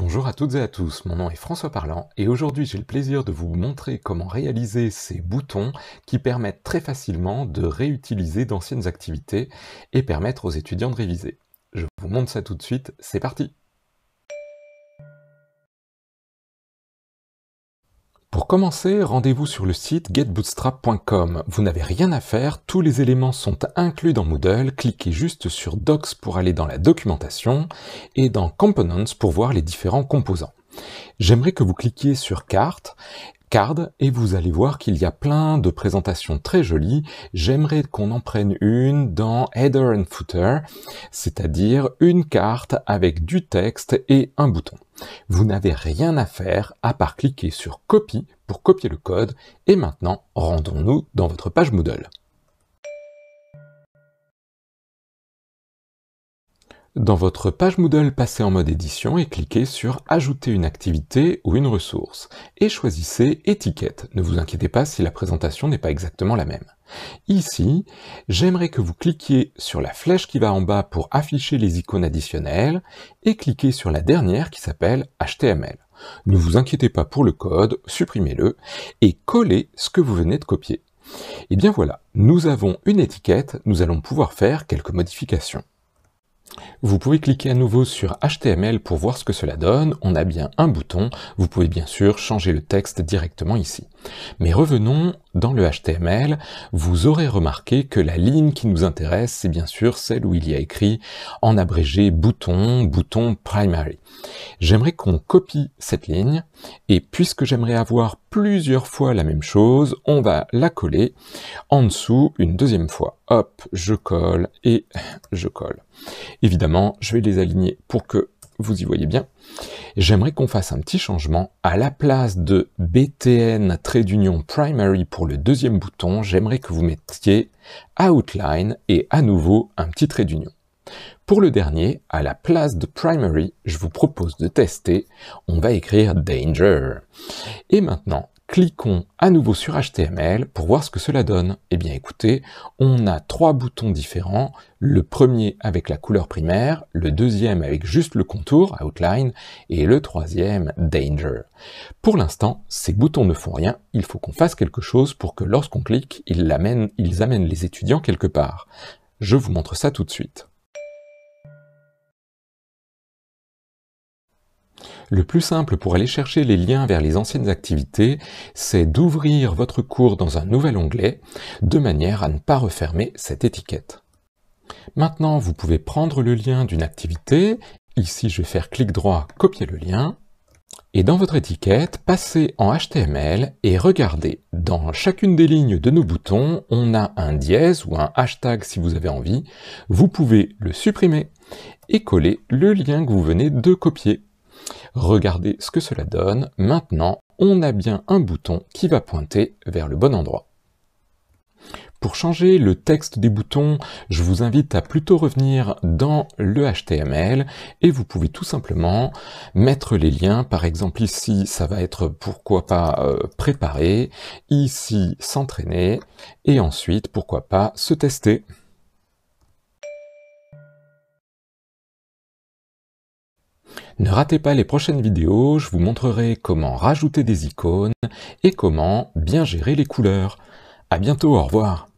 Bonjour à toutes et à tous, mon nom est François Parlant et aujourd'hui j'ai le plaisir de vous montrer comment réaliser ces boutons qui permettent très facilement de réutiliser d'anciennes activités et permettre aux étudiants de réviser. Je vous montre ça tout de suite, c'est parti Pour commencer, rendez-vous sur le site getbootstrap.com. Vous n'avez rien à faire, tous les éléments sont inclus dans Moodle, cliquez juste sur Docs pour aller dans la documentation et dans Components pour voir les différents composants. J'aimerais que vous cliquiez sur Carte Card et vous allez voir qu'il y a plein de présentations très jolies. J'aimerais qu'on en prenne une dans Header and Footer, c'est-à-dire une carte avec du texte et un bouton. Vous n'avez rien à faire à part cliquer sur Copie pour copier le code et maintenant rendons-nous dans votre page Moodle. Dans votre page Moodle, passez en mode édition et cliquez sur Ajouter une activité ou une ressource et choisissez Étiquette. Ne vous inquiétez pas si la présentation n'est pas exactement la même. Ici, j'aimerais que vous cliquiez sur la flèche qui va en bas pour afficher les icônes additionnelles et cliquez sur la dernière qui s'appelle HTML. Ne vous inquiétez pas pour le code, supprimez-le et collez ce que vous venez de copier. Et eh bien voilà, nous avons une étiquette, nous allons pouvoir faire quelques modifications. Vous pouvez cliquer à nouveau sur HTML pour voir ce que cela donne, on a bien un bouton, vous pouvez bien sûr changer le texte directement ici. Mais revenons dans le HTML, vous aurez remarqué que la ligne qui nous intéresse, c'est bien sûr celle où il y a écrit en abrégé bouton, bouton primary. J'aimerais qu'on copie cette ligne, et puisque j'aimerais avoir plusieurs fois la même chose, on va la coller en dessous une deuxième fois. Hop, je colle et je colle. Évidemment, je vais les aligner pour que vous y voyez bien j'aimerais qu'on fasse un petit changement. À la place de BTN trait d'union primary pour le deuxième bouton, j'aimerais que vous mettiez outline et à nouveau un petit trait d'union. Pour le dernier, à la place de primary, je vous propose de tester, on va écrire danger. Et maintenant, Cliquons à nouveau sur HTML pour voir ce que cela donne. Eh bien écoutez, on a trois boutons différents, le premier avec la couleur primaire, le deuxième avec juste le contour, outline, et le troisième, danger. Pour l'instant, ces boutons ne font rien, il faut qu'on fasse quelque chose pour que lorsqu'on clique, ils amènent, ils amènent les étudiants quelque part. Je vous montre ça tout de suite. Le plus simple pour aller chercher les liens vers les anciennes activités, c'est d'ouvrir votre cours dans un nouvel onglet, de manière à ne pas refermer cette étiquette. Maintenant, vous pouvez prendre le lien d'une activité. Ici, je vais faire clic droit, copier le lien. Et dans votre étiquette, passez en HTML et regardez. Dans chacune des lignes de nos boutons, on a un dièse ou un hashtag si vous avez envie. Vous pouvez le supprimer et coller le lien que vous venez de copier. Regardez ce que cela donne. Maintenant, on a bien un bouton qui va pointer vers le bon endroit. Pour changer le texte des boutons, je vous invite à plutôt revenir dans le HTML et vous pouvez tout simplement mettre les liens. Par exemple ici, ça va être pourquoi pas euh, préparer, ici s'entraîner et ensuite pourquoi pas se tester. Ne ratez pas les prochaines vidéos, je vous montrerai comment rajouter des icônes et comment bien gérer les couleurs. A bientôt, au revoir